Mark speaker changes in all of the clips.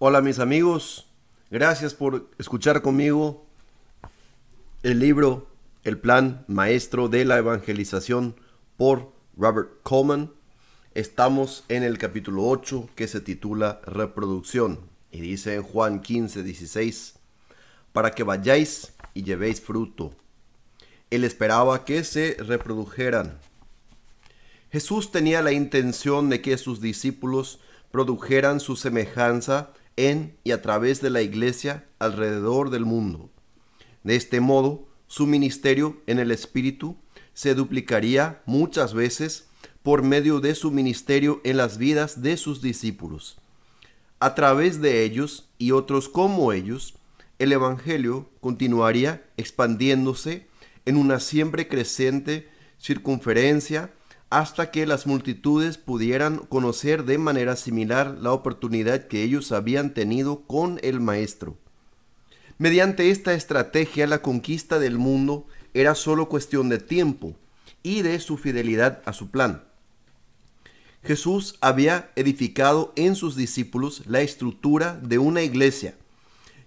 Speaker 1: Hola mis amigos, gracias por escuchar conmigo el libro El plan maestro de la evangelización por Robert Coleman. Estamos en el capítulo 8 que se titula Reproducción y dice en Juan 15, 16, para que vayáis y llevéis fruto. Él esperaba que se reprodujeran. Jesús tenía la intención de que sus discípulos produjeran su semejanza en y a través de la iglesia alrededor del mundo. De este modo, su ministerio en el Espíritu se duplicaría muchas veces por medio de su ministerio en las vidas de sus discípulos. A través de ellos y otros como ellos, el Evangelio continuaría expandiéndose en una siempre creciente circunferencia hasta que las multitudes pudieran conocer de manera similar la oportunidad que ellos habían tenido con el Maestro. Mediante esta estrategia la conquista del mundo era solo cuestión de tiempo y de su fidelidad a su plan. Jesús había edificado en sus discípulos la estructura de una iglesia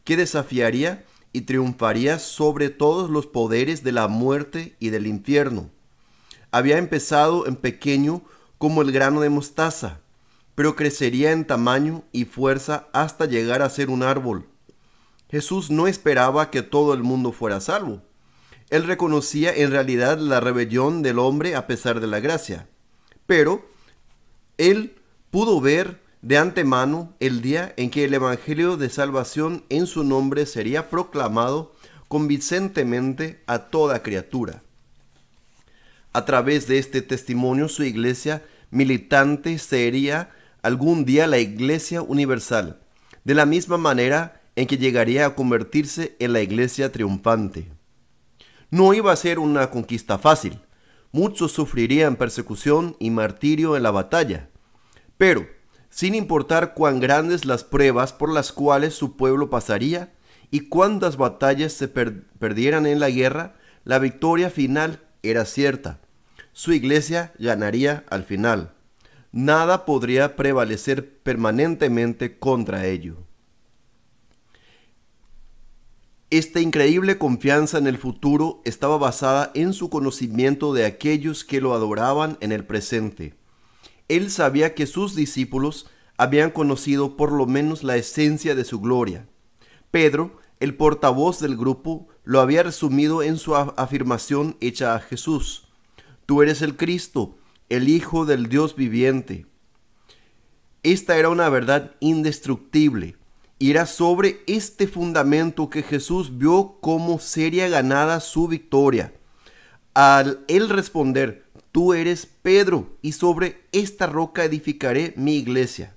Speaker 1: que desafiaría y triunfaría sobre todos los poderes de la muerte y del infierno había empezado en pequeño como el grano de mostaza, pero crecería en tamaño y fuerza hasta llegar a ser un árbol. Jesús no esperaba que todo el mundo fuera salvo. Él reconocía en realidad la rebelión del hombre a pesar de la gracia. Pero él pudo ver de antemano el día en que el Evangelio de Salvación en su nombre sería proclamado convincentemente a toda criatura. A través de este testimonio su iglesia militante sería algún día la iglesia universal, de la misma manera en que llegaría a convertirse en la iglesia triunfante. No iba a ser una conquista fácil. Muchos sufrirían persecución y martirio en la batalla. Pero, sin importar cuán grandes las pruebas por las cuales su pueblo pasaría y cuántas batallas se perdieran en la guerra, la victoria final era cierta. Su iglesia ganaría al final. Nada podría prevalecer permanentemente contra ello. Esta increíble confianza en el futuro estaba basada en su conocimiento de aquellos que lo adoraban en el presente. Él sabía que sus discípulos habían conocido por lo menos la esencia de su gloria. Pedro el portavoz del grupo lo había resumido en su afirmación hecha a Jesús. Tú eres el Cristo, el Hijo del Dios viviente. Esta era una verdad indestructible y era sobre este fundamento que Jesús vio como sería ganada su victoria. Al él responder, tú eres Pedro y sobre esta roca edificaré mi iglesia.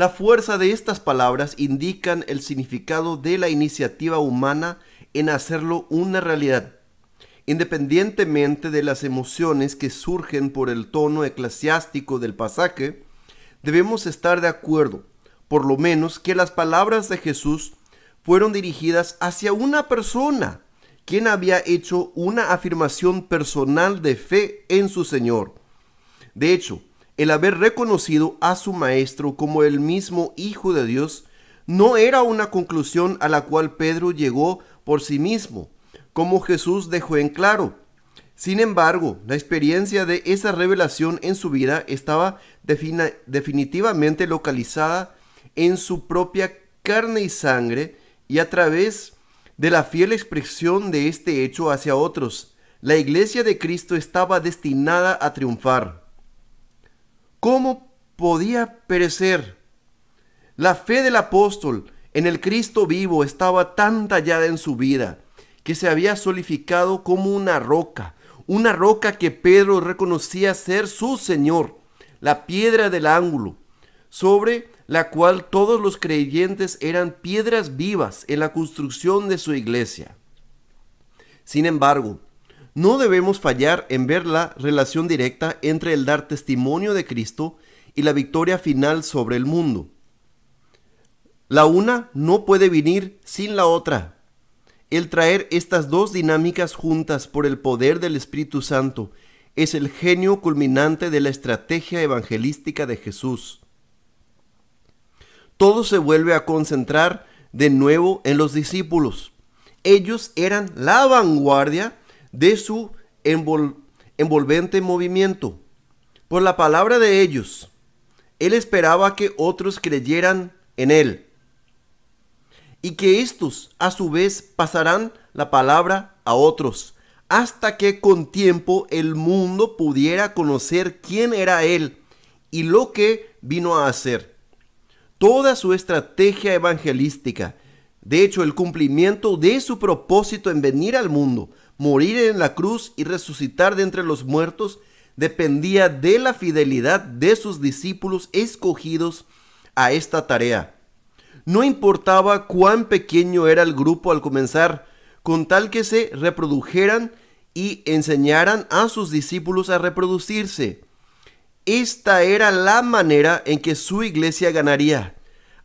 Speaker 1: La fuerza de estas palabras indican el significado de la iniciativa humana en hacerlo una realidad. Independientemente de las emociones que surgen por el tono eclesiástico del pasaje, debemos estar de acuerdo, por lo menos, que las palabras de Jesús fueron dirigidas hacia una persona, quien había hecho una afirmación personal de fe en su Señor. De hecho, el haber reconocido a su maestro como el mismo Hijo de Dios no era una conclusión a la cual Pedro llegó por sí mismo, como Jesús dejó en claro. Sin embargo, la experiencia de esa revelación en su vida estaba definitivamente localizada en su propia carne y sangre y a través de la fiel expresión de este hecho hacia otros. La iglesia de Cristo estaba destinada a triunfar. ¿Cómo podía perecer? La fe del apóstol en el Cristo vivo estaba tan tallada en su vida que se había solificado como una roca, una roca que Pedro reconocía ser su Señor, la piedra del ángulo, sobre la cual todos los creyentes eran piedras vivas en la construcción de su iglesia. Sin embargo, no debemos fallar en ver la relación directa entre el dar testimonio de Cristo y la victoria final sobre el mundo. La una no puede venir sin la otra. El traer estas dos dinámicas juntas por el poder del Espíritu Santo es el genio culminante de la estrategia evangelística de Jesús. Todo se vuelve a concentrar de nuevo en los discípulos. Ellos eran la vanguardia de su envolvente movimiento. Por la palabra de ellos, él esperaba que otros creyeran en él y que estos a su vez pasarán la palabra a otros, hasta que con tiempo el mundo pudiera conocer quién era él y lo que vino a hacer. Toda su estrategia evangelística, de hecho el cumplimiento de su propósito en venir al mundo, morir en la cruz y resucitar de entre los muertos dependía de la fidelidad de sus discípulos escogidos a esta tarea. No importaba cuán pequeño era el grupo al comenzar, con tal que se reprodujeran y enseñaran a sus discípulos a reproducirse. Esta era la manera en que su iglesia ganaría,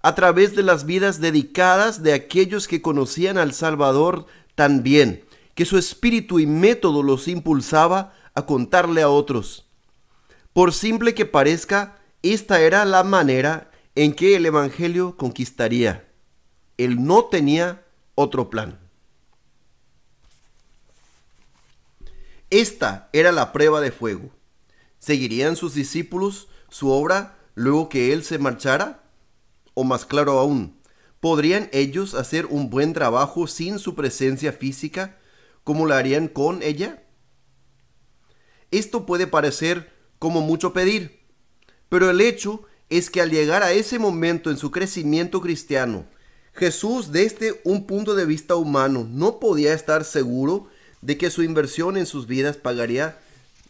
Speaker 1: a través de las vidas dedicadas de aquellos que conocían al Salvador tan bien que su espíritu y método los impulsaba a contarle a otros. Por simple que parezca, esta era la manera en que el Evangelio conquistaría. Él no tenía otro plan. Esta era la prueba de fuego. ¿Seguirían sus discípulos su obra luego que él se marchara? O más claro aún, ¿podrían ellos hacer un buen trabajo sin su presencia física ¿Cómo la harían con ella? Esto puede parecer como mucho pedir, pero el hecho es que al llegar a ese momento en su crecimiento cristiano, Jesús desde un punto de vista humano no podía estar seguro de que su inversión en sus vidas pagaría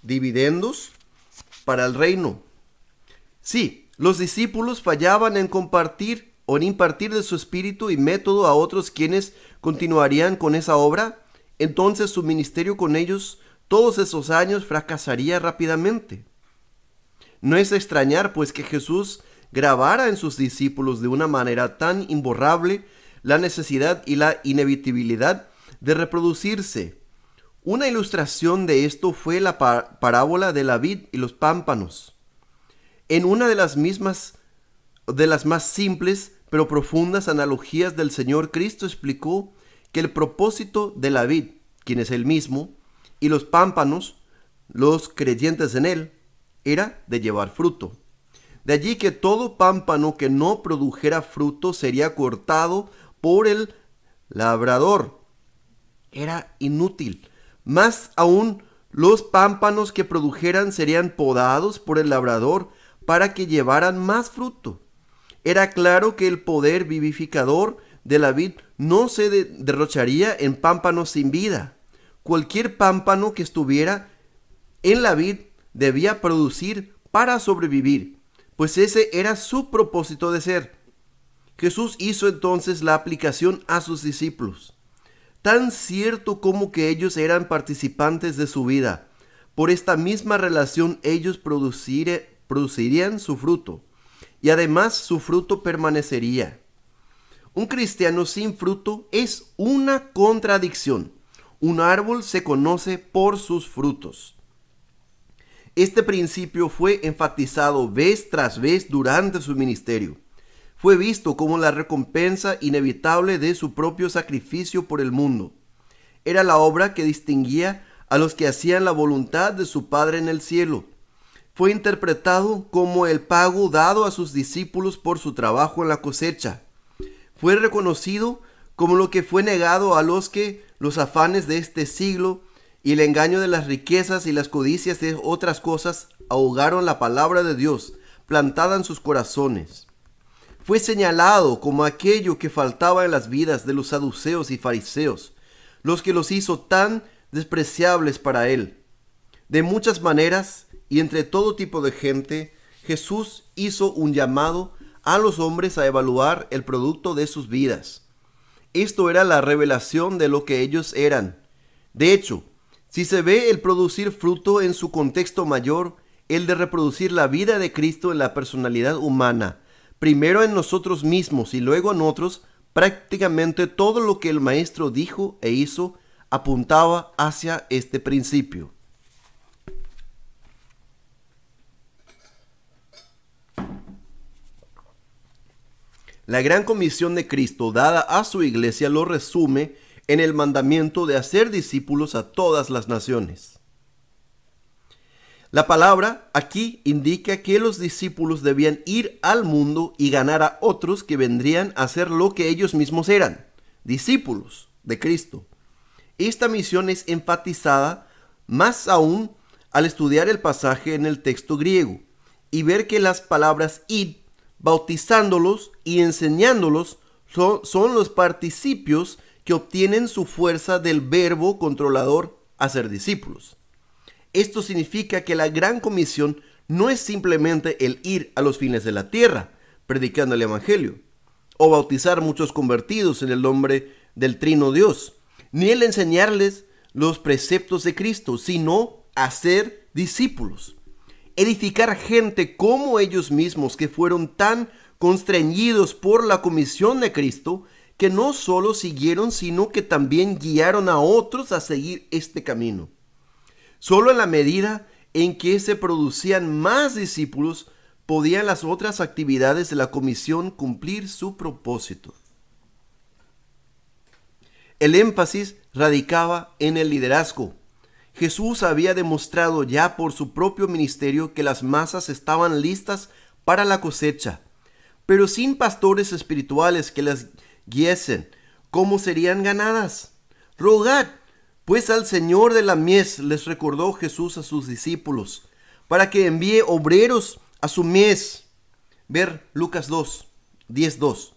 Speaker 1: dividendos para el reino. Sí, los discípulos fallaban en compartir o en impartir de su espíritu y método a otros quienes continuarían con esa obra entonces su ministerio con ellos todos esos años fracasaría rápidamente. No es extrañar pues que Jesús grabara en sus discípulos de una manera tan imborrable la necesidad y la inevitabilidad de reproducirse. Una ilustración de esto fue la parábola de la vid y los pámpanos. En una de las mismas de las más simples pero profundas analogías del Señor Cristo explicó que el propósito de la vid, quien es el mismo, y los pámpanos, los creyentes en él, era de llevar fruto. De allí que todo pámpano que no produjera fruto sería cortado por el labrador. Era inútil. Más aún, los pámpanos que produjeran serían podados por el labrador para que llevaran más fruto. Era claro que el poder vivificador de la vid no se derrocharía en pámpanos sin vida. Cualquier pámpano que estuviera en la vid debía producir para sobrevivir, pues ese era su propósito de ser. Jesús hizo entonces la aplicación a sus discípulos, tan cierto como que ellos eran participantes de su vida. Por esta misma relación ellos producirían su fruto, y además su fruto permanecería. Un cristiano sin fruto es una contradicción. Un árbol se conoce por sus frutos. Este principio fue enfatizado vez tras vez durante su ministerio. Fue visto como la recompensa inevitable de su propio sacrificio por el mundo. Era la obra que distinguía a los que hacían la voluntad de su Padre en el cielo. Fue interpretado como el pago dado a sus discípulos por su trabajo en la cosecha fue reconocido como lo que fue negado a los que los afanes de este siglo y el engaño de las riquezas y las codicias de otras cosas ahogaron la palabra de Dios plantada en sus corazones. Fue señalado como aquello que faltaba en las vidas de los saduceos y fariseos, los que los hizo tan despreciables para él. De muchas maneras y entre todo tipo de gente, Jesús hizo un llamado a los hombres a evaluar el producto de sus vidas. Esto era la revelación de lo que ellos eran. De hecho, si se ve el producir fruto en su contexto mayor, el de reproducir la vida de Cristo en la personalidad humana, primero en nosotros mismos y luego en otros, prácticamente todo lo que el Maestro dijo e hizo apuntaba hacia este principio. La gran comisión de Cristo dada a su iglesia lo resume en el mandamiento de hacer discípulos a todas las naciones. La palabra aquí indica que los discípulos debían ir al mundo y ganar a otros que vendrían a ser lo que ellos mismos eran, discípulos de Cristo. Esta misión es enfatizada más aún al estudiar el pasaje en el texto griego y ver que las palabras id bautizándolos y enseñándolos son, los participios que obtienen su fuerza del verbo controlador hacer discípulos. Esto significa que la gran comisión no es simplemente el ir a los fines de la tierra, predicando el Evangelio, o bautizar muchos convertidos en el nombre del Trino Dios, ni el enseñarles los preceptos de Cristo, sino hacer discípulos edificar gente como ellos mismos que fueron tan constreñidos por la comisión de Cristo, que no solo siguieron, sino que también guiaron a otros a seguir este camino. Solo en la medida en que se producían más discípulos, podían las otras actividades de la comisión cumplir su propósito. El énfasis radicaba en el liderazgo, Jesús había demostrado ya por su propio ministerio que las masas estaban listas para la cosecha, pero sin pastores espirituales que las guiesen, ¿cómo serían ganadas? Rogad, pues al Señor de la mies les recordó Jesús a sus discípulos, para que envíe obreros a su mies. Ver Lucas 2, 10, 2.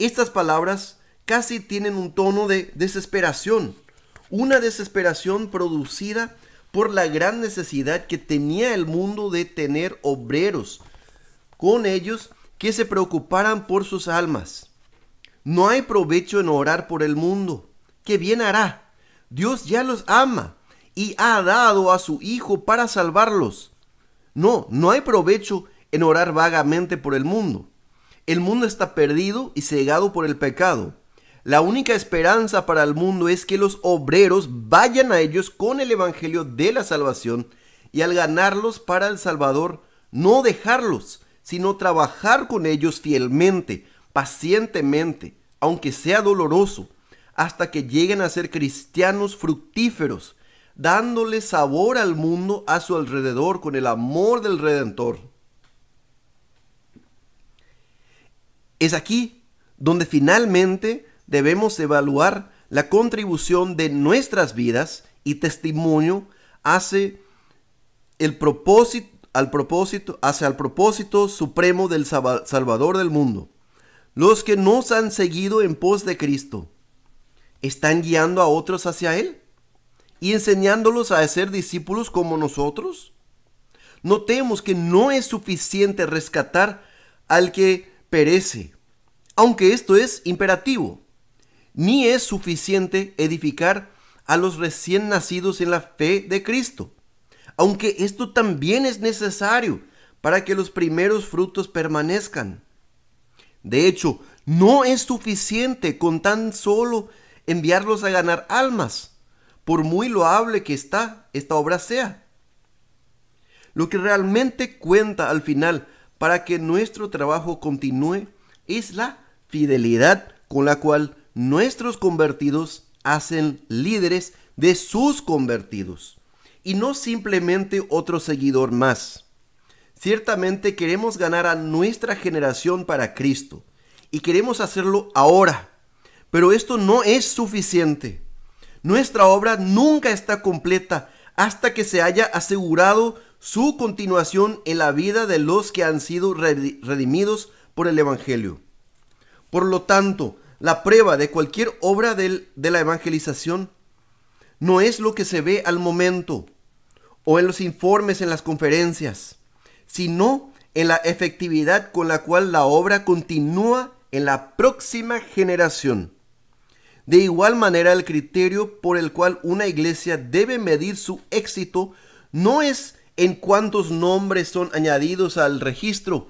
Speaker 1: Estas palabras casi tienen un tono de desesperación una desesperación producida por la gran necesidad que tenía el mundo de tener obreros, con ellos que se preocuparan por sus almas. No hay provecho en orar por el mundo, ¿Qué bien hará. Dios ya los ama y ha dado a su Hijo para salvarlos. No, no hay provecho en orar vagamente por el mundo. El mundo está perdido y cegado por el pecado. La única esperanza para el mundo es que los obreros vayan a ellos con el Evangelio de la salvación y al ganarlos para el Salvador, no dejarlos, sino trabajar con ellos fielmente, pacientemente, aunque sea doloroso, hasta que lleguen a ser cristianos fructíferos, dándole sabor al mundo a su alrededor con el amor del Redentor. Es aquí donde finalmente debemos evaluar la contribución de nuestras vidas y testimonio hacia el propósito, al propósito, hacia el propósito supremo del Salvador del mundo. Los que nos han seguido en pos de Cristo, ¿están guiando a otros hacia Él? ¿Y enseñándolos a ser discípulos como nosotros? Notemos que no es suficiente rescatar al que perece, aunque esto es imperativo ni es suficiente edificar a los recién nacidos en la fe de Cristo, aunque esto también es necesario para que los primeros frutos permanezcan. De hecho, no es suficiente con tan solo enviarlos a ganar almas, por muy loable que está esta obra sea. Lo que realmente cuenta al final para que nuestro trabajo continúe es la fidelidad con la cual nuestros convertidos hacen líderes de sus convertidos y no simplemente otro seguidor más. Ciertamente queremos ganar a nuestra generación para Cristo y queremos hacerlo ahora, pero esto no es suficiente. Nuestra obra nunca está completa hasta que se haya asegurado su continuación en la vida de los que han sido redimidos por el Evangelio. Por lo tanto, la prueba de cualquier obra de la evangelización no es lo que se ve al momento o en los informes en las conferencias, sino en la efectividad con la cual la obra continúa en la próxima generación. De igual manera, el criterio por el cual una iglesia debe medir su éxito no es en cuántos nombres son añadidos al registro,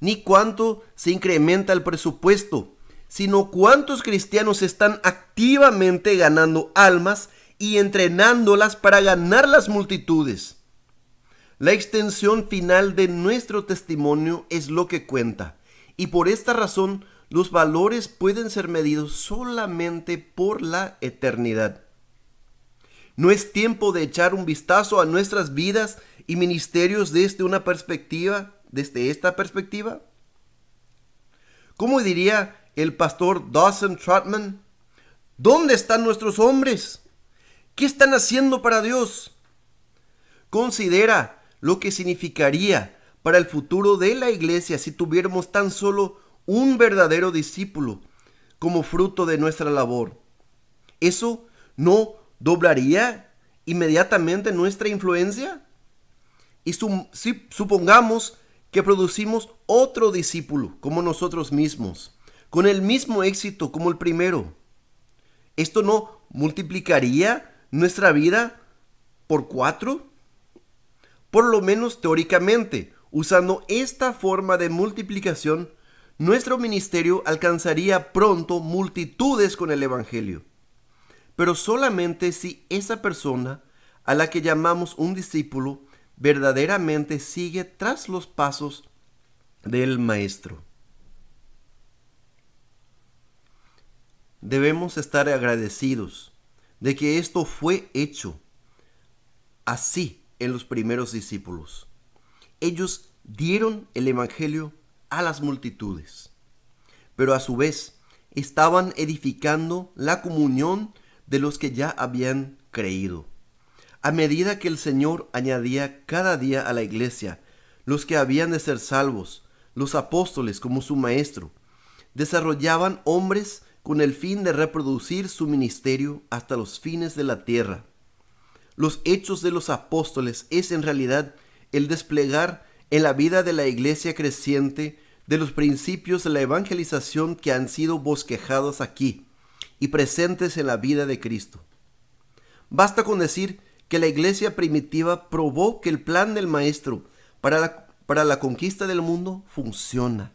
Speaker 1: ni cuánto se incrementa el presupuesto, sino cuántos cristianos están activamente ganando almas y entrenándolas para ganar las multitudes. La extensión final de nuestro testimonio es lo que cuenta, y por esta razón los valores pueden ser medidos solamente por la eternidad. No es tiempo de echar un vistazo a nuestras vidas y ministerios desde una perspectiva, desde esta perspectiva. ¿Cómo diría el pastor Dawson Trotman? ¿Dónde están nuestros hombres? ¿Qué están haciendo para Dios? Considera lo que significaría para el futuro de la iglesia si tuviéramos tan solo un verdadero discípulo como fruto de nuestra labor. ¿Eso no doblaría inmediatamente nuestra influencia? Y supongamos que producimos otro discípulo como nosotros mismos con el mismo éxito como el primero. ¿Esto no multiplicaría nuestra vida por cuatro? Por lo menos teóricamente, usando esta forma de multiplicación, nuestro ministerio alcanzaría pronto multitudes con el Evangelio. Pero solamente si esa persona a la que llamamos un discípulo verdaderamente sigue tras los pasos del Maestro. Debemos estar agradecidos de que esto fue hecho así en los primeros discípulos. Ellos dieron el Evangelio a las multitudes, pero a su vez estaban edificando la comunión de los que ya habían creído. A medida que el Señor añadía cada día a la iglesia los que habían de ser salvos, los apóstoles como su maestro, desarrollaban hombres con el fin de reproducir su ministerio hasta los fines de la tierra. Los hechos de los apóstoles es en realidad el desplegar en la vida de la iglesia creciente de los principios de la evangelización que han sido bosquejados aquí y presentes en la vida de Cristo. Basta con decir que la iglesia primitiva probó que el plan del Maestro para la, para la conquista del mundo funciona.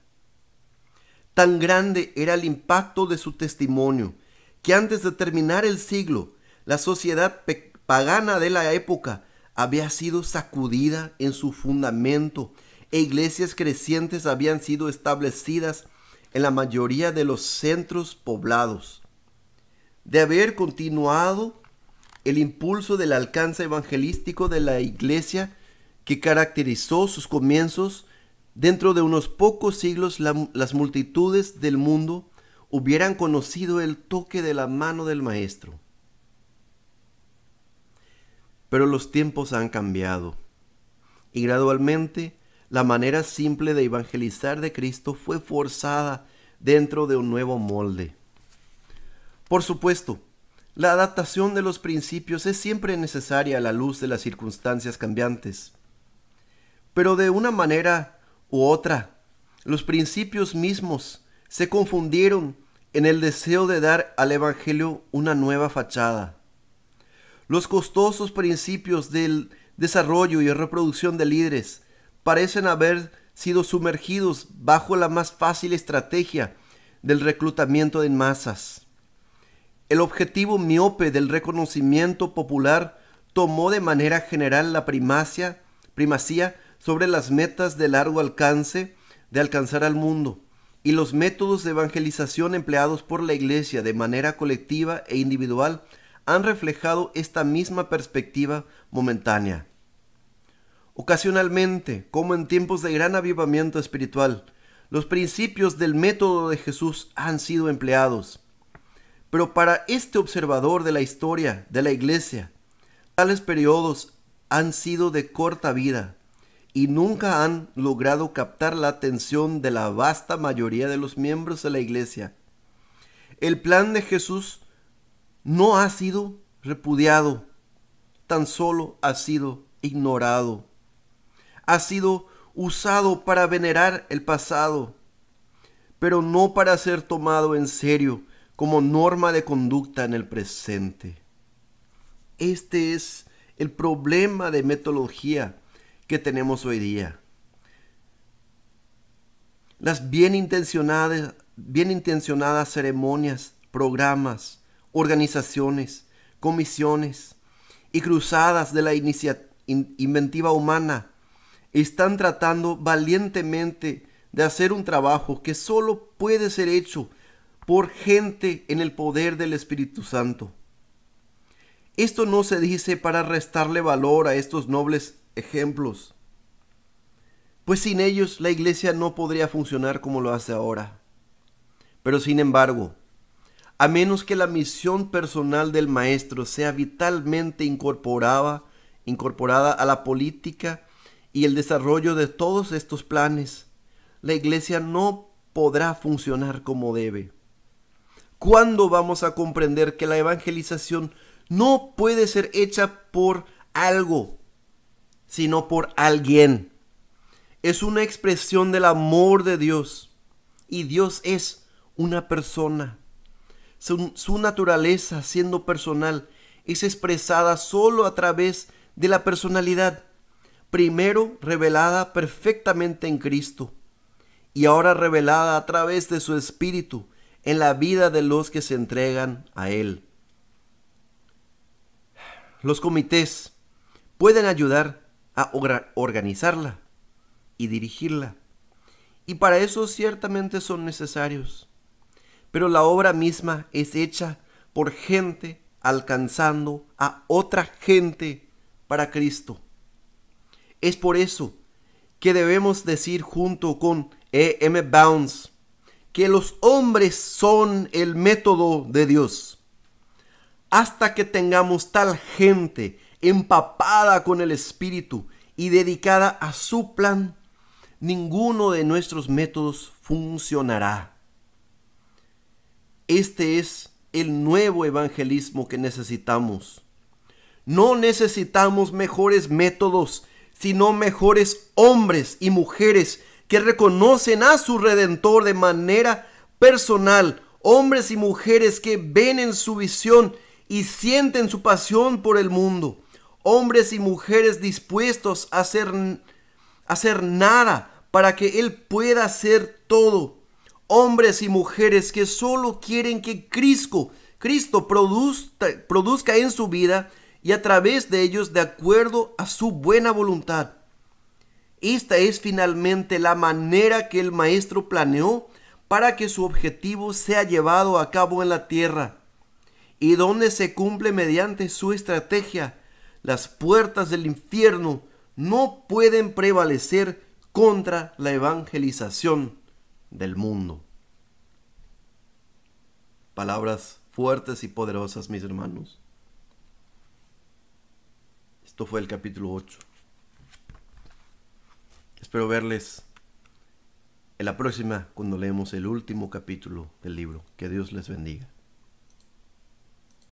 Speaker 1: Tan grande era el impacto de su testimonio que antes de terminar el siglo, la sociedad pagana de la época había sido sacudida en su fundamento e iglesias crecientes habían sido establecidas en la mayoría de los centros poblados. De haber continuado el impulso del alcance evangelístico de la iglesia que caracterizó sus comienzos, Dentro de unos pocos siglos las multitudes del mundo hubieran conocido el toque de la mano del Maestro. Pero los tiempos han cambiado y gradualmente la manera simple de evangelizar de Cristo fue forzada dentro de un nuevo molde. Por supuesto, la adaptación de los principios es siempre necesaria a la luz de las circunstancias cambiantes, pero de una manera u otra. Los principios mismos se confundieron en el deseo de dar al Evangelio una nueva fachada. Los costosos principios del desarrollo y reproducción de líderes parecen haber sido sumergidos bajo la más fácil estrategia del reclutamiento de masas. El objetivo miope del reconocimiento popular tomó de manera general la primacía primacía sobre las metas de largo alcance de alcanzar al mundo y los métodos de evangelización empleados por la Iglesia de manera colectiva e individual han reflejado esta misma perspectiva momentánea. Ocasionalmente, como en tiempos de gran avivamiento espiritual, los principios del método de Jesús han sido empleados. Pero para este observador de la historia de la Iglesia, tales periodos han sido de corta vida y nunca han logrado captar la atención de la vasta mayoría de los miembros de la iglesia. El plan de Jesús no ha sido repudiado, tan solo ha sido ignorado. Ha sido usado para venerar el pasado, pero no para ser tomado en serio como norma de conducta en el presente. Este es el problema de metodología que tenemos hoy día. Las bien intencionadas, bien intencionadas ceremonias, programas, organizaciones, comisiones y cruzadas de la inventiva humana están tratando valientemente de hacer un trabajo que solo puede ser hecho por gente en el poder del Espíritu Santo. Esto no se dice para restarle valor a estos nobles ejemplos, pues sin ellos la iglesia no podría funcionar como lo hace ahora. Pero sin embargo, a menos que la misión personal del maestro sea vitalmente incorporada, incorporada a la política y el desarrollo de todos estos planes, la iglesia no podrá funcionar como debe. ¿Cuándo vamos a comprender que la evangelización no puede ser hecha por algo sino por alguien. Es una expresión del amor de Dios. Y Dios es una persona. Su, naturaleza, siendo personal, es expresada solo a través de la personalidad, primero revelada perfectamente en Cristo y ahora revelada a través de su Espíritu en la vida de los que se entregan a Él. Los comités pueden ayudar a organizarla y dirigirla. Y para eso ciertamente son necesarios. Pero la obra misma es hecha por gente alcanzando a otra gente para Cristo. Es por eso que debemos decir junto con E. M. Bounds que los hombres son el método de Dios. Hasta que tengamos tal gente empapada con el Espíritu y dedicada a su plan, ninguno de nuestros métodos funcionará. Este es el nuevo evangelismo que necesitamos. No necesitamos mejores métodos, sino mejores hombres y mujeres que reconocen a su Redentor de manera personal, hombres y mujeres que ven en su visión y sienten su pasión por el mundo, hombres y mujeres dispuestos a hacer, hacer nada para que Él pueda hacer todo. Hombres y mujeres que solo quieren que Cristo, Cristo produzca, produzca en su vida y a través de ellos de acuerdo a su buena voluntad. Esta es finalmente la manera que el Maestro planeó para que su objetivo sea llevado a cabo en la tierra y donde se cumple mediante su estrategia las puertas del infierno no pueden prevalecer contra la evangelización del mundo. Palabras fuertes y poderosas, mis hermanos. Esto fue el capítulo 8. Espero verles en la próxima cuando leemos el último capítulo del libro. Que Dios les bendiga.